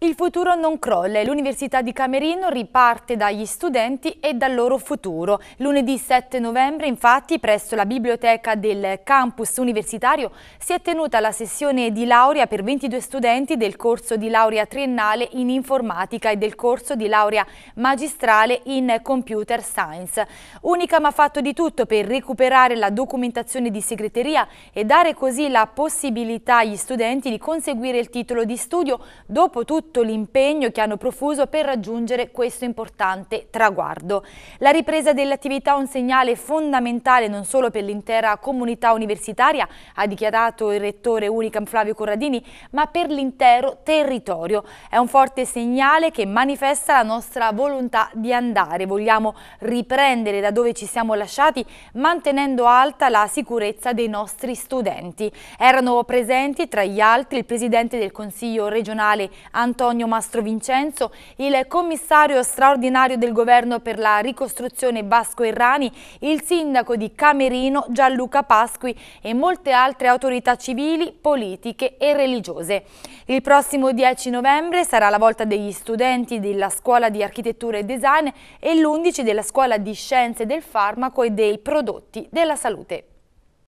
Il futuro non crolla e l'Università di Camerino riparte dagli studenti e dal loro futuro. Lunedì 7 novembre, infatti, presso la biblioteca del campus universitario si è tenuta la sessione di laurea per 22 studenti del corso di laurea triennale in informatica e del corso di laurea magistrale in computer science. Unicam ha fatto di tutto per recuperare la documentazione di segreteria e dare così la possibilità agli studenti di conseguire il titolo di studio dopo tutto tutto l'impegno che hanno profuso per raggiungere questo importante traguardo. La ripresa dell'attività è un segnale fondamentale non solo per l'intera comunità universitaria, ha dichiarato il rettore Unicam Flavio Corradini, ma per l'intero territorio. È un forte segnale che manifesta la nostra volontà di andare. Vogliamo riprendere da dove ci siamo lasciati mantenendo alta la sicurezza dei nostri studenti. Erano presenti tra gli altri il presidente del Consiglio regionale Antonio Antonio Mastro Vincenzo, il commissario straordinario del governo per la ricostruzione Vasco Errani, il sindaco di Camerino Gianluca Pasqui e molte altre autorità civili, politiche e religiose. Il prossimo 10 novembre sarà la volta degli studenti della Scuola di Architettura e Design e l'11 della Scuola di Scienze del Farmaco e dei Prodotti della Salute.